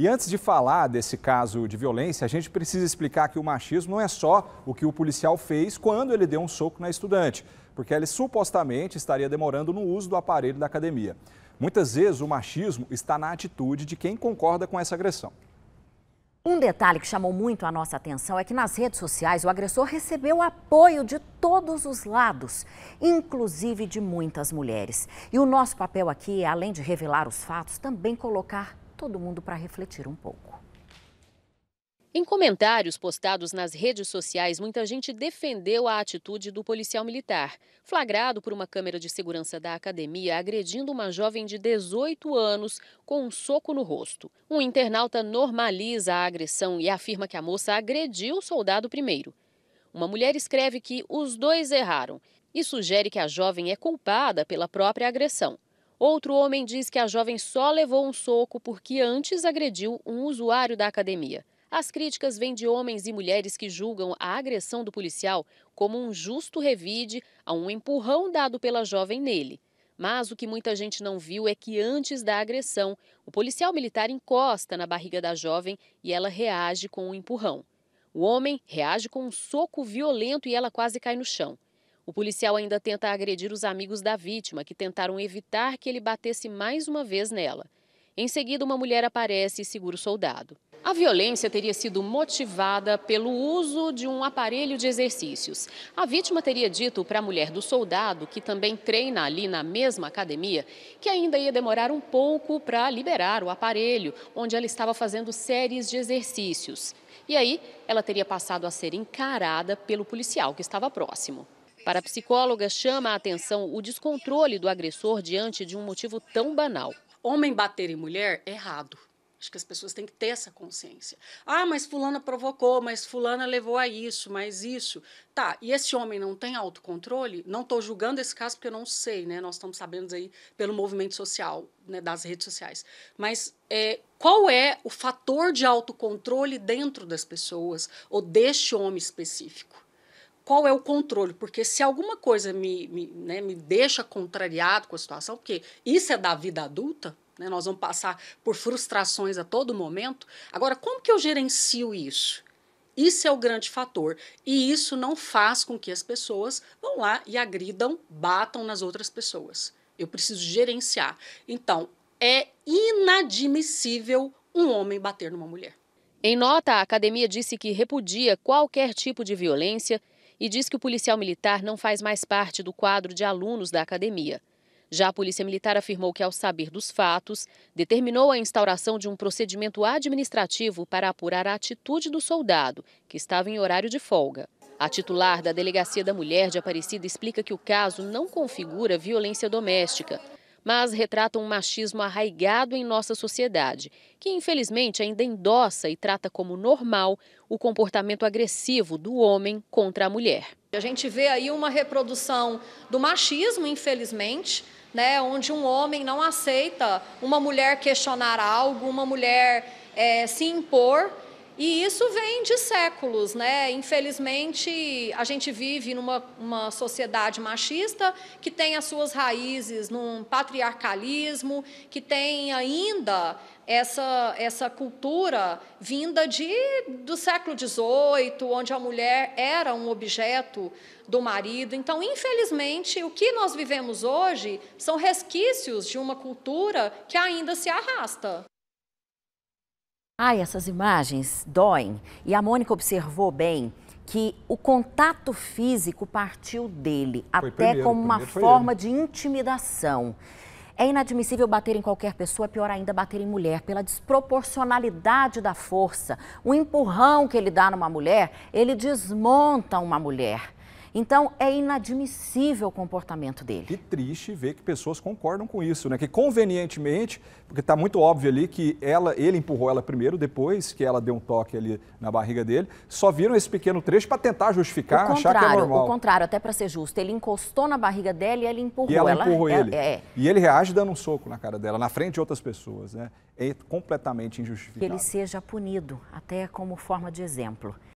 E antes de falar desse caso de violência, a gente precisa explicar que o machismo não é só o que o policial fez quando ele deu um soco na estudante, porque ele supostamente estaria demorando no uso do aparelho da academia. Muitas vezes o machismo está na atitude de quem concorda com essa agressão. Um detalhe que chamou muito a nossa atenção é que nas redes sociais o agressor recebeu apoio de todos os lados, inclusive de muitas mulheres. E o nosso papel aqui é, além de revelar os fatos, também colocar todo mundo para refletir um pouco. Em comentários postados nas redes sociais, muita gente defendeu a atitude do policial militar, flagrado por uma câmera de segurança da academia agredindo uma jovem de 18 anos com um soco no rosto. Um internauta normaliza a agressão e afirma que a moça agrediu o soldado primeiro. Uma mulher escreve que os dois erraram e sugere que a jovem é culpada pela própria agressão. Outro homem diz que a jovem só levou um soco porque antes agrediu um usuário da academia. As críticas vêm de homens e mulheres que julgam a agressão do policial como um justo revide a um empurrão dado pela jovem nele. Mas o que muita gente não viu é que antes da agressão, o policial militar encosta na barriga da jovem e ela reage com um empurrão. O homem reage com um soco violento e ela quase cai no chão. O policial ainda tenta agredir os amigos da vítima, que tentaram evitar que ele batesse mais uma vez nela. Em seguida, uma mulher aparece e segura o soldado. A violência teria sido motivada pelo uso de um aparelho de exercícios. A vítima teria dito para a mulher do soldado, que também treina ali na mesma academia, que ainda ia demorar um pouco para liberar o aparelho onde ela estava fazendo séries de exercícios. E aí, ela teria passado a ser encarada pelo policial que estava próximo. Para a psicóloga, chama a atenção o descontrole do agressor diante de um motivo tão banal. Homem bater em mulher, é errado. Acho que as pessoas têm que ter essa consciência. Ah, mas fulana provocou, mas fulana levou a isso, mas isso. Tá, e esse homem não tem autocontrole? Não estou julgando esse caso porque eu não sei, né? Nós estamos sabendo aí pelo movimento social, né, das redes sociais. Mas é, qual é o fator de autocontrole dentro das pessoas ou deste homem específico? qual é o controle, porque se alguma coisa me, me, né, me deixa contrariado com a situação, porque isso é da vida adulta, né, nós vamos passar por frustrações a todo momento. Agora, como que eu gerencio isso? Isso é o grande fator. E isso não faz com que as pessoas vão lá e agridam, batam nas outras pessoas. Eu preciso gerenciar. Então, é inadmissível um homem bater numa mulher. Em nota, a academia disse que repudia qualquer tipo de violência e diz que o policial militar não faz mais parte do quadro de alunos da academia. Já a Polícia Militar afirmou que, ao saber dos fatos, determinou a instauração de um procedimento administrativo para apurar a atitude do soldado, que estava em horário de folga. A titular da Delegacia da Mulher de Aparecida explica que o caso não configura violência doméstica, mas retratam um machismo arraigado em nossa sociedade, que infelizmente ainda endossa e trata como normal o comportamento agressivo do homem contra a mulher. A gente vê aí uma reprodução do machismo, infelizmente, né, onde um homem não aceita uma mulher questionar algo, uma mulher é, se impor. E isso vem de séculos, né? Infelizmente, a gente vive numa uma sociedade machista que tem as suas raízes num patriarcalismo, que tem ainda essa, essa cultura vinda de, do século XVIII, onde a mulher era um objeto do marido. Então, infelizmente, o que nós vivemos hoje são resquícios de uma cultura que ainda se arrasta. Ai, essas imagens doem. E a Mônica observou bem que o contato físico partiu dele, foi até primeiro, como uma forma ele. de intimidação. É inadmissível bater em qualquer pessoa, é pior ainda bater em mulher, pela desproporcionalidade da força. O empurrão que ele dá numa mulher, ele desmonta uma mulher. Então, é inadmissível o comportamento dele. Que triste ver que pessoas concordam com isso, né? Que convenientemente, porque está muito óbvio ali que ela, ele empurrou ela primeiro, depois que ela deu um toque ali na barriga dele, só viram esse pequeno trecho para tentar justificar, achar que é normal. O contrário, até para ser justo, ele encostou na barriga dela e ela empurrou. E ela, ela empurrou é, ele. É, é. E ele reage dando um soco na cara dela, na frente de outras pessoas, né? É completamente injustificado. Que ele seja punido, até como forma de exemplo.